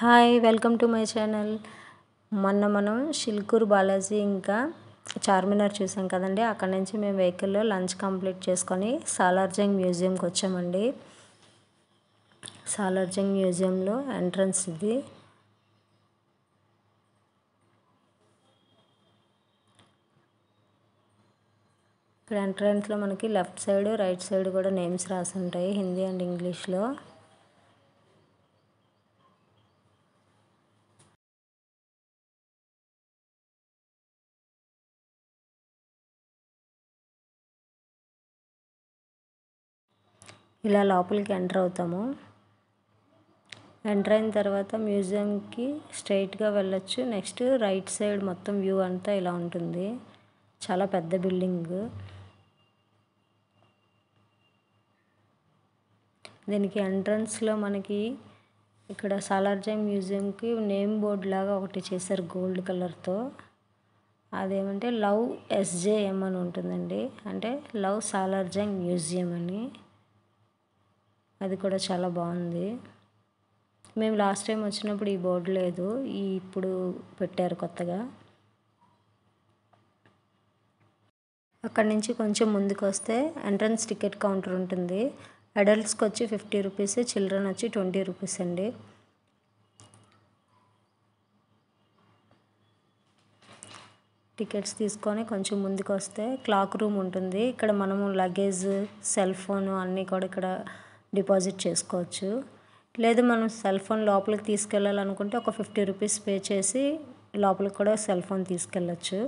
hi welcome to my channel మొన్న మనం షిల్కూర్ బాలాజీ ఇంకా చార్మినార్ చూసాం కదండి అక్కడ నుంచి మేము వెహికల్లో లంచ్ కంప్లీట్ చేసుకొని సాలార్జంగ్ మ్యూజియంకి వచ్చామండి సాలార్జంగ్ మ్యూజియంలో ఎంట్రన్స్ ఇది ఇక్కడ ఎంట్రన్స్లో మనకి లెఫ్ట్ సైడ్ రైట్ సైడ్ కూడా నేమ్స్ రాసి ఉంటాయి హిందీ అండ్ ఇంగ్లీష్లో ఇలా లోపలికి ఎంటర్ అవుతాము ఎంటర్ అయిన తర్వాత మ్యూజియంకి స్ట్రైట్గా వెళ్ళొచ్చు నెక్స్ట్ రైట్ సైడ్ మొత్తం వ్యూ అంతా ఇలా ఉంటుంది చాలా పెద్ద బిల్డింగ్ దీనికి ఎంట్రన్స్లో మనకి ఇక్కడ సాలార్జంగ్ మ్యూజియంకి నేమ్ బోర్డ్ లాగా ఒకటి చేశారు గోల్డ్ కలర్తో అదేమంటే లవ్ ఎస్జేఎం అని ఉంటుందండి అంటే లవ్ సాలార్జంగ్ మ్యూజియం అని అది కూడా చాలా బాగుంది మేము లాస్ట్ టైం వచ్చినప్పుడు ఈ బోర్డు లేదు ఈ ఇప్పుడు పెట్టారు కొత్తగా అక్కడి నుంచి కొంచెం ముందుకు వస్తే ఎంట్రన్స్ టికెట్ కౌంటర్ ఉంటుంది అడల్ట్స్కి వచ్చి ఫిఫ్టీ రూపీస్ చిల్డ్రన్ వచ్చి ట్వంటీ రూపీస్ అండి టికెట్స్ తీసుకొని కొంచెం ముందుకు వస్తే క్లాక్ రూమ్ ఉంటుంది ఇక్కడ మనము లగేజ్ సెల్ ఫోన్ అన్నీ కూడా ఇక్కడ డిపాజిట్ చేసుకోవచ్చు లేదు మనం సెల్ ఫోన్ లోపలికి తీసుకెళ్ళాలనుకుంటే ఒక ఫిఫ్టీ రూపీస్ పే చేసి లోపలికి కూడా సెల్ ఫోన్ తీసుకెళ్ళచ్చు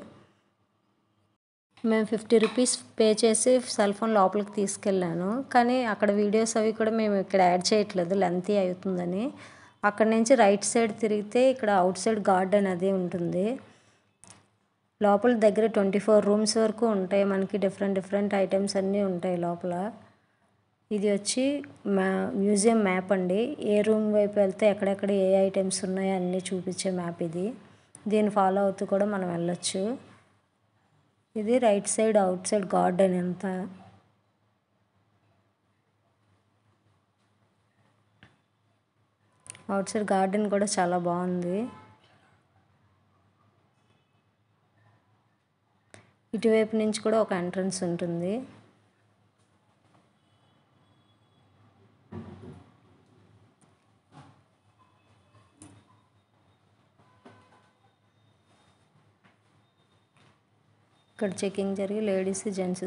మేము ఫిఫ్టీ రూపీస్ పే చేసి సెల్ ఫోన్ లోపలికి తీసుకెళ్ళాను కానీ అక్కడ వీడియోస్ అవి కూడా మేము ఇక్కడ యాడ్ చేయట్లేదు లెంతీ అవుతుందని అక్కడ నుంచి రైట్ సైడ్ తిరిగితే ఇక్కడ అవుట్ సైడ్ గార్డెన్ అది ఉంటుంది లోపల దగ్గర ట్వంటీ ఫోర్ రూమ్స్ వరకు ఉంటాయి మనకి డిఫరెంట్ డిఫరెంట్ ఐటమ్స్ అన్నీ ఉంటాయి లోపల ఇది వచ్చి మా మ్యూజియం మ్యాప్ అండి ఏ రూమ్ వైపు వెళ్తే ఎక్కడెక్కడ ఏ ఐటమ్స్ ఉన్నాయో అన్నీ చూపించే మ్యాప్ ఇది దీన్ని ఫాలో అవుతూ కూడా మనం వెళ్ళొచ్చు ఇది right side outside garden ఎంత అవుట్ సైడ్ గార్డెన్ కూడా చాలా బాగుంది ఇటువైపు నుంచి కూడా ఒక ఎంట్రన్స్ ఉంటుంది ఇక్కడ చెకింగ్ జరిగి లేడీస్ జెంట్స్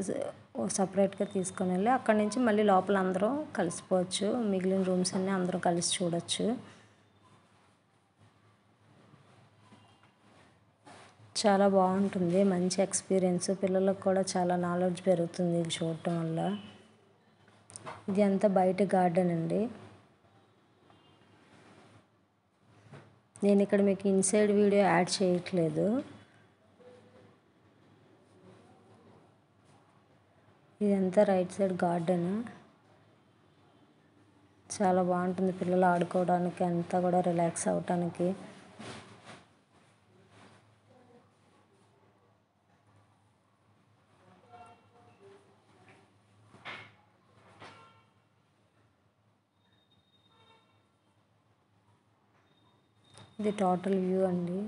సపరేట్గా తీసుకొని వెళ్ళి అక్కడి నుంచి మళ్ళీ లోపల అందరం కలిసిపోవచ్చు మిగిలిన రూమ్స్ అన్నీ అందరం కలిసి చూడవచ్చు చాలా బాగుంటుంది మంచి ఎక్స్పీరియన్స్ పిల్లలకు కూడా చాలా నాలెడ్జ్ పెరుగుతుంది ఇవి చూడటం వల్ల ఇది అంతా బయట గార్డెన్ అండి నేను ఇక్కడ మీకు ఇన్సైడ్ వీడియో యాడ్ చేయట్లేదు ఇదంతా రైట్ సైడ్ గార్డెన్ చాలా బాగుంటుంది పిల్లలు ఆడుకోవడానికి అంతా కూడా రిలాక్స్ అవ్వటానికి ఇది టోటల్ వ్యూ అండి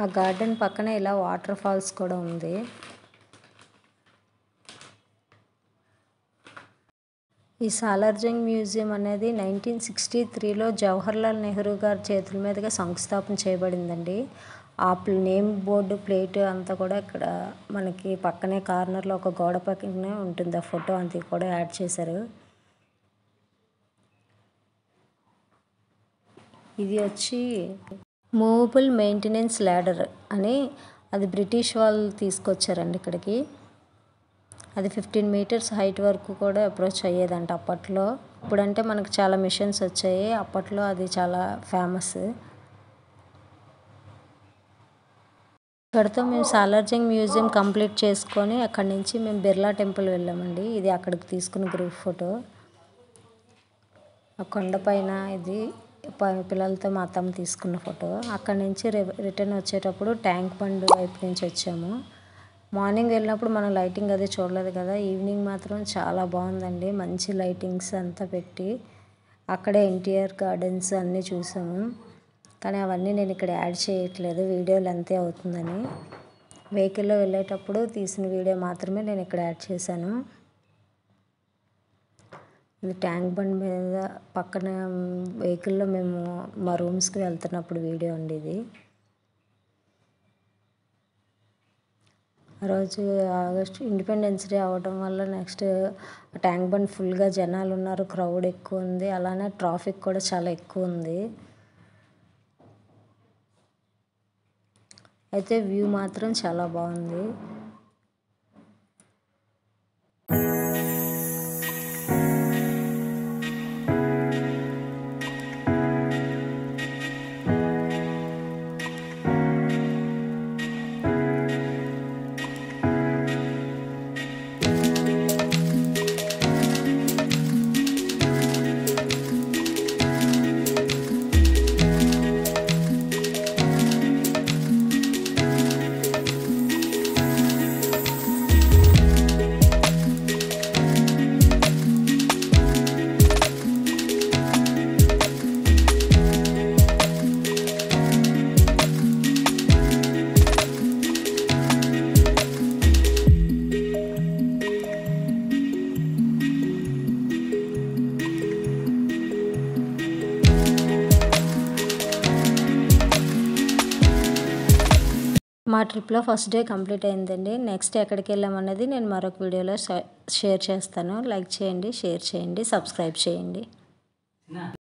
ఆ గార్డెన్ పక్కన ఇలా వాటర్ ఫాల్స్ కూడా ఉంది ఈ సాలార్జంగ్ మ్యూజియం అనేది నైన్టీన్ సిక్స్టీ త్రీలో జవహర్లాల్ నెహ్రూ గారి చేతుల మీదుగా సంస్థాపన చేయబడిందండి ఆ నేమ్ బోర్డు ప్లేట్ అంతా కూడా ఇక్కడ మనకి పక్కనే కార్నర్లో ఒక గోడ పక్కనే ఉంటుంది ఆ ఫోటో అంత కూడా యాడ్ చేశారు ఇది వచ్చి మూవబుల్ మెయింటెనెన్స్ ల్యాడర్ అని అది బ్రిటిష్ వాళ్ళు తీసుకొచ్చారండి ఇక్కడికి అది ఫిఫ్టీన్ మీటర్స్ హైట్ వరకు కూడా అప్రోచ్ అయ్యేదంట అప్పట్లో ఇప్పుడంటే మనకు చాలా మిషన్స్ వచ్చాయి అప్పట్లో అది చాలా ఫేమస్ ఇక్కడతో మేము సాలార్జంగ్ మ్యూజియం కంప్లీట్ చేసుకొని అక్కడి నుంచి మేము బిర్లా టెంపుల్ వెళ్ళామండి ఇది అక్కడికి తీసుకున్న గ్రూప్ ఫోటో ఆ కొండపైన ఇది పిల్లలతో మా అత్తమ్మ తీసుకున్న ఫోటో అక్కడ నుంచి రిటర్న్ వచ్చేటప్పుడు ట్యాంక్ బండ్ వైపు నుంచి వచ్చాము మార్నింగ్ వెళ్ళినప్పుడు మనం లైటింగ్ అది చూడలేదు కదా ఈవినింగ్ మాత్రం చాలా బాగుందండి మంచి లైటింగ్స్ అంతా పెట్టి అక్కడే ఎన్టీఆర్ గార్డెన్స్ అన్నీ చూసాము కానీ అవన్నీ నేను ఇక్కడ యాడ్ చేయట్లేదు వీడియోలు అంతే అవుతుందని వెహికల్లో వెళ్ళేటప్పుడు తీసిన వీడియో మాత్రమే నేను ఇక్కడ యాడ్ చేశాను ట్యాంక్ బండ్ మీద పక్కన వెహికల్లో మేము మా రూమ్స్కి వెళ్తున్నప్పుడు వీడియో ఉండేది ఇది ఆ రోజు ఆగస్ట్ ఇండిపెండెన్స్ డే అవ్వడం వల్ల నెక్స్ట్ ట్యాంక్ బండ్ ఫుల్గా జనాలు ఉన్నారు క్రౌడ్ ఎక్కువ ఉంది అలానే ట్రాఫిక్ కూడా చాలా ఎక్కువ ఉంది అయితే వ్యూ మాత్రం చాలా బాగుంది మా ట్రిప్లో ఫస్ట్ డే కంప్లీట్ అయిందండి నెక్స్ట్ ఎక్కడికి వెళ్ళామన్నది నేను మరొక వీడియోలో షేర్ చేస్తాను లైక్ చేయండి షేర్ చేయండి సబ్స్క్రైబ్ చేయండి